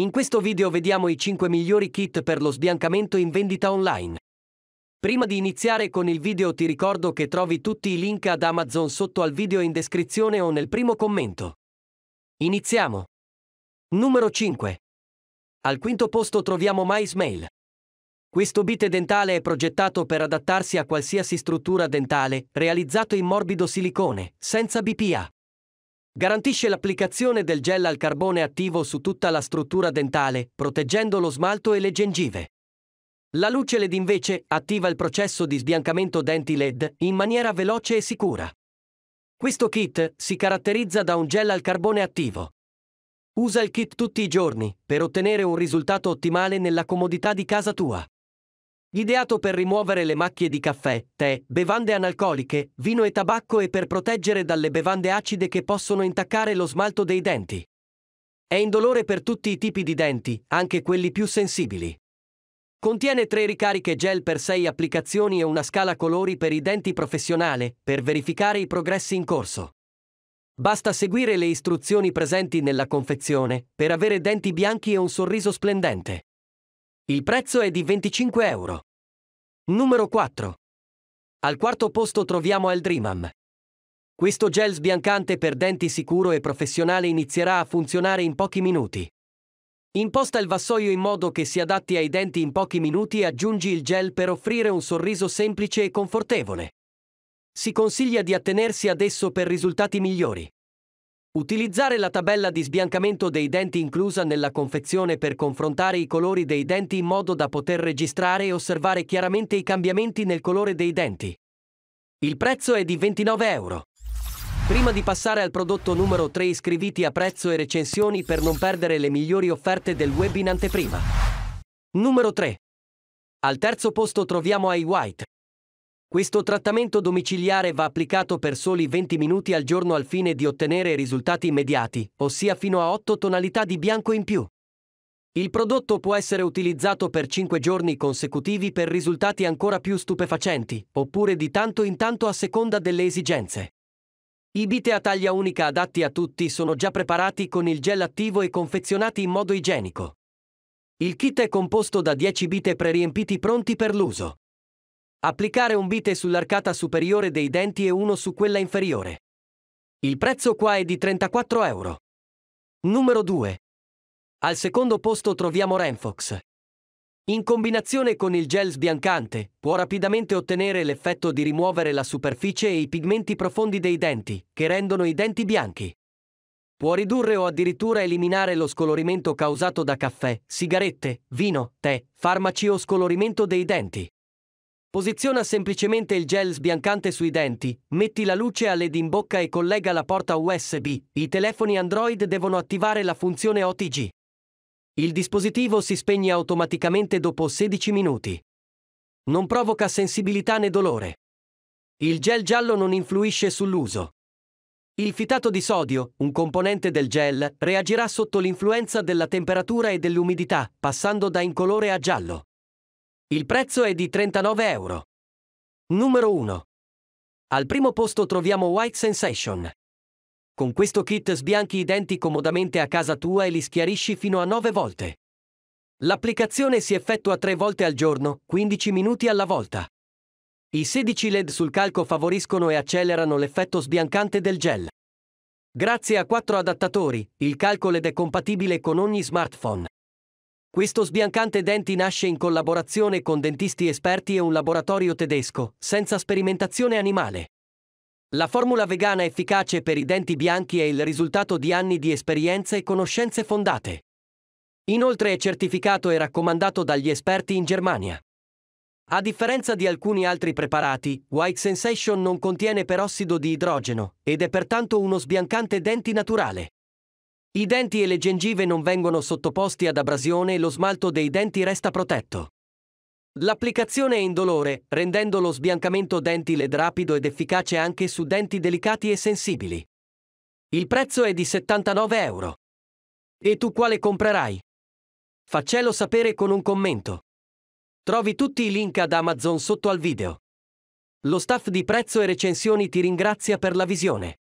In questo video vediamo i 5 migliori kit per lo sbiancamento in vendita online. Prima di iniziare con il video ti ricordo che trovi tutti i link ad Amazon sotto al video in descrizione o nel primo commento. Iniziamo. Numero 5. Al quinto posto troviamo MySmail. Questo bite dentale è progettato per adattarsi a qualsiasi struttura dentale, realizzato in morbido silicone, senza BPA. Garantisce l'applicazione del gel al carbone attivo su tutta la struttura dentale, proteggendo lo smalto e le gengive. La luce LED invece attiva il processo di sbiancamento denti LED in maniera veloce e sicura. Questo kit si caratterizza da un gel al carbone attivo. Usa il kit tutti i giorni per ottenere un risultato ottimale nella comodità di casa tua. Ideato per rimuovere le macchie di caffè, tè, bevande analcoliche, vino e tabacco e per proteggere dalle bevande acide che possono intaccare lo smalto dei denti. È indolore per tutti i tipi di denti, anche quelli più sensibili. Contiene tre ricariche gel per sei applicazioni e una scala colori per i denti professionale, per verificare i progressi in corso. Basta seguire le istruzioni presenti nella confezione per avere denti bianchi e un sorriso splendente. Il prezzo è di 25 euro. Numero 4. Al quarto posto troviamo Eldrimam. Questo gel sbiancante per denti sicuro e professionale inizierà a funzionare in pochi minuti. Imposta il vassoio in modo che si adatti ai denti in pochi minuti e aggiungi il gel per offrire un sorriso semplice e confortevole. Si consiglia di attenersi ad esso per risultati migliori. Utilizzare la tabella di sbiancamento dei denti inclusa nella confezione per confrontare i colori dei denti in modo da poter registrare e osservare chiaramente i cambiamenti nel colore dei denti. Il prezzo è di 29 euro. Prima di passare al prodotto numero 3 iscriviti a prezzo e recensioni per non perdere le migliori offerte del web in anteprima. Numero 3. Al terzo posto troviamo iWhite. Questo trattamento domiciliare va applicato per soli 20 minuti al giorno al fine di ottenere risultati immediati, ossia fino a 8 tonalità di bianco in più. Il prodotto può essere utilizzato per 5 giorni consecutivi per risultati ancora più stupefacenti, oppure di tanto in tanto a seconda delle esigenze. I bite a taglia unica adatti a tutti sono già preparati con il gel attivo e confezionati in modo igienico. Il kit è composto da 10 bite preriempiti pronti per l'uso. Applicare un bite sull'arcata superiore dei denti e uno su quella inferiore. Il prezzo qua è di 34 euro. Numero 2. Al secondo posto troviamo Renfox. In combinazione con il gel sbiancante, può rapidamente ottenere l'effetto di rimuovere la superficie e i pigmenti profondi dei denti, che rendono i denti bianchi. Può ridurre o addirittura eliminare lo scolorimento causato da caffè, sigarette, vino, tè, farmaci o scolorimento dei denti. Posiziona semplicemente il gel sbiancante sui denti, metti la luce a LED in bocca e collega la porta USB. I telefoni Android devono attivare la funzione OTG. Il dispositivo si spegne automaticamente dopo 16 minuti. Non provoca sensibilità né dolore. Il gel giallo non influisce sull'uso. Il fitato di sodio, un componente del gel, reagirà sotto l'influenza della temperatura e dell'umidità, passando da incolore a giallo. Il prezzo è di 39 euro. Numero 1. Al primo posto troviamo White Sensation. Con questo kit sbianchi i denti comodamente a casa tua e li schiarisci fino a 9 volte. L'applicazione si effettua 3 volte al giorno, 15 minuti alla volta. I 16 LED sul calco favoriscono e accelerano l'effetto sbiancante del gel. Grazie a 4 adattatori, il calco LED è compatibile con ogni smartphone. Questo sbiancante denti nasce in collaborazione con dentisti esperti e un laboratorio tedesco, senza sperimentazione animale. La formula vegana efficace per i denti bianchi è il risultato di anni di esperienza e conoscenze fondate. Inoltre è certificato e raccomandato dagli esperti in Germania. A differenza di alcuni altri preparati, White Sensation non contiene perossido di idrogeno ed è pertanto uno sbiancante denti naturale. I denti e le gengive non vengono sottoposti ad abrasione e lo smalto dei denti resta protetto. L'applicazione è indolore, rendendo lo sbiancamento denti LED rapido ed efficace anche su denti delicati e sensibili. Il prezzo è di 79 euro. E tu quale comprerai? Faccelo sapere con un commento. Trovi tutti i link ad Amazon sotto al video. Lo staff di prezzo e recensioni ti ringrazia per la visione.